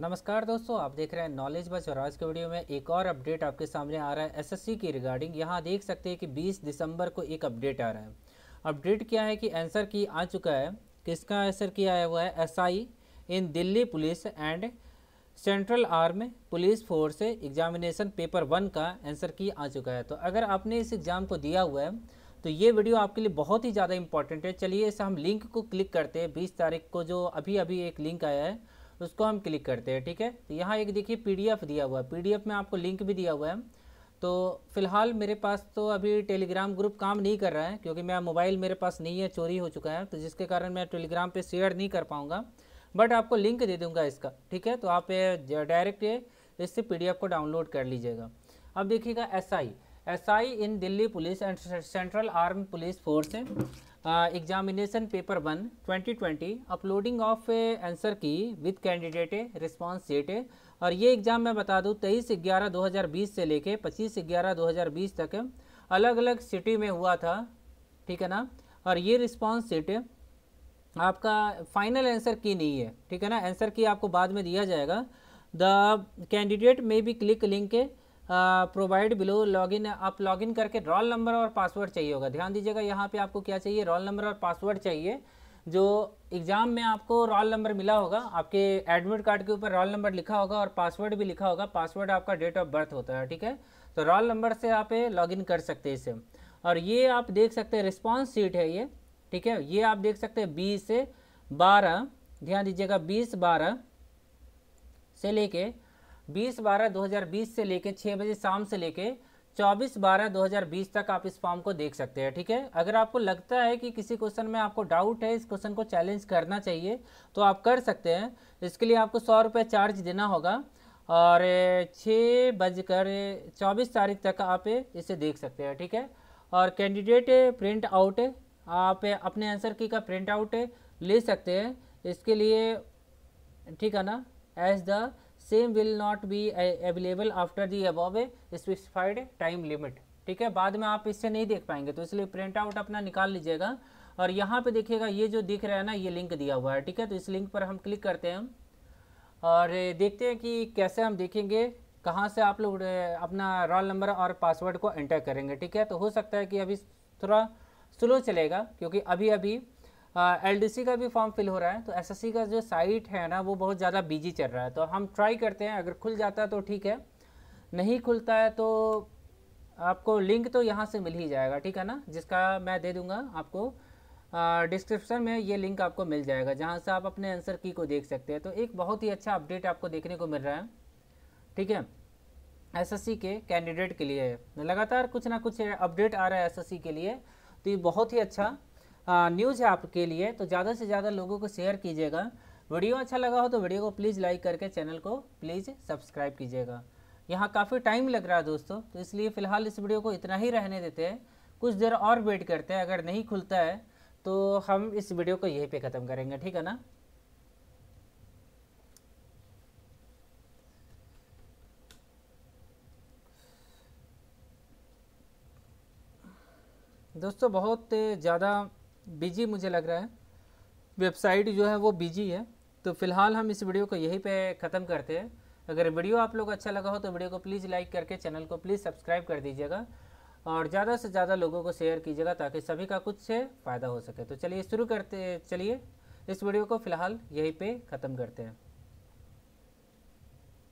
नमस्कार दोस्तों आप देख रहे हैं नॉलेज बस और आज के वीडियो में एक और अपडेट आपके सामने आ रहा है एसएससी की रिगार्डिंग यहाँ देख सकते हैं कि 20 दिसंबर को एक अपडेट आ रहा है अपडेट क्या है कि आंसर की आ चुका है किसका आंसर की आया हुआ है SI in Delhi police and central arm police force examination paper one का आंसर की आ चुका है तो अगर आपने इस एग्ज़ाम को दिया हुआ है तो ये वीडियो आपके लिए बहुत ही ज़्यादा इंपॉर्टेंट है चलिए इस हम लिंक को क्लिक करते हैं बीस तारीख को जो अभी अभी एक लिंक आया है उसको हम क्लिक करते हैं ठीक है तो यहाँ एक देखिए पीडीएफ दिया हुआ है पीडीएफ में आपको लिंक भी दिया हुआ है तो फ़िलहाल मेरे पास तो अभी टेलीग्राम ग्रुप काम नहीं कर रहा है क्योंकि मेरा मोबाइल मेरे पास नहीं है चोरी हो चुका है तो जिसके कारण मैं टेलीग्राम पे शेयर नहीं कर पाऊँगा बट आपको लिंक दे दूँगा इसका ठीक है तो आप डायरेक्ट इससे पी को डाउनलोड कर लीजिएगा अब देखिएगा S I S I in Delhi police and central arm police force examination paper one 2020 uploading of answer key with candidate response date और ये एग्ज़ाम मैं बता दूँ तेईस ग्यारह 2020 से लेके 25 ग्यारह 2020 तक अलग अलग सिटी में हुआ था ठीक है ना और ये रिस्पांस डेट आपका फाइनल आंसर की नहीं है ठीक है ना आंसर की आपको बाद में दिया जाएगा the candidate may be click link provide below login आप लॉगिन करके रोल नंबर और पासवर्ड चाहिए होगा ध्यान दीजिएगा यहाँ पे आपको क्या चाहिए रोल नंबर और पासवर्ड चाहिए जो एग्ज़ाम में आपको रोल नंबर मिला होगा आपके एडमिट कार्ड के ऊपर रोल नंबर लिखा होगा और पासवर्ड भी लिखा होगा पासवर्ड आपका डेट ऑफ बर्थ होता है ठीक है तो रोल नंबर से आप लॉगिन कर सकते हैं इसे और ये आप देख सकते हैं रिस्पॉन्स सीट है ये ठीक है ये आप देख सकते हैं बीस से बारह ध्यान दीजिएगा बीस बारह से लेके बीस बारह दो हज़ार बीस से लेकर छः बजे शाम से लेकर चौबीस बारह दो हज़ार बीस तक आप इस फॉर्म को देख सकते हैं ठीक है अगर आपको लगता है कि किसी क्वेश्चन में आपको डाउट है इस क्वेश्चन को चैलेंज करना चाहिए तो आप कर सकते हैं इसके लिए आपको सौ रुपये चार्ज देना होगा और छः बजकर चौबीस तारीख तक आप इसे देख सकते हैं ठीक है और कैंडिडेट प्रिंट आउट आप अपने आंसर की का प्रिंट आउट ले सकते हैं इसके लिए ठीक है ना as the same will not be available after the above a specified time limit ठीक है बाद में आप इससे नहीं देख पाएंगे तो इसलिए प्रिंट आउट अपना निकाल लीजिएगा और यहाँ पे देखिएगा ये जो दिख रहा है ना ये लिंक दिया हुआ है ठीक है तो इस लिंक पर हम क्लिक करते हैं और eh, देखते हैं कि कैसे हम देखेंगे कहाँ से आप लोग eh, अपना रोल नंबर और पासवर्ड को एंटर करेंगे ठीक है तो हो सकता है कि अभी थोड़ा स्लो चलेगा क्योंकि अभी अभी एलडीसी हाँ, का भी फॉर्म फिल हो रहा है तो एसएससी का जो साइट है ना वो बहुत ज़्यादा बिजी चल रहा है तो हम ट्राई करते हैं अगर खुल जाता है तो ठीक है नहीं खुलता है तो आपको लिंक तो यहाँ से मिल ही जाएगा ठीक है ना जिसका मैं दे दूँगा आपको डिस्क्रिप्शन में ये लिंक आपको मिल जाएगा जहाँ से आप अपने आंसर की को देख सकते हैं तो एक बहुत ही अच्छा अपडेट आपको देखने को मिल रहा है ठीक है एसएससी के कैंडिडेट के लिए लगातार कुछ ना कुछ अपडेट आ रहा है एसएससी के लिए तो ये बहुत ही अच्छा न्यूज़ है आपके लिए तो ज़्यादा से ज़्यादा लोगों को शेयर कीजिएगा वीडियो अच्छा लगा हो तो वीडियो को प्लीज़ लाइक करके चैनल को प्लीज़ सब्सक्राइब कीजिएगा यहाँ काफ़ी टाइम लग रहा है दोस्तों तो इसलिए फ़िलहाल इस वीडियो को इतना ही रहने देते हैं कुछ देर और वेट करते हैं अगर नहीं खुलता है तो हम इस वीडियो को यहीं पे ख़त्म करेंगे ठीक है ना दोस्तों बहुत ज़्यादा बिजी मुझे लग रहा है वेबसाइट जो है वो बिजी है तो फिलहाल हम इस वीडियो को यहीं पे ख़त्म करते हैं अगर वीडियो आप लोग अच्छा लगा हो तो वीडियो को प्लीज़ लाइक करके चैनल को प्लीज़ सब्सक्राइब कर दीजिएगा और ज़्यादा से ज़्यादा लोगों को शेयर कीजिएगा ताकि सभी का कुछ से फ़ायदा हो सके तो चलिए शुरू करते चलिए इस वीडियो को फ़िलहाल यहीं पर ख़त्म करते हैं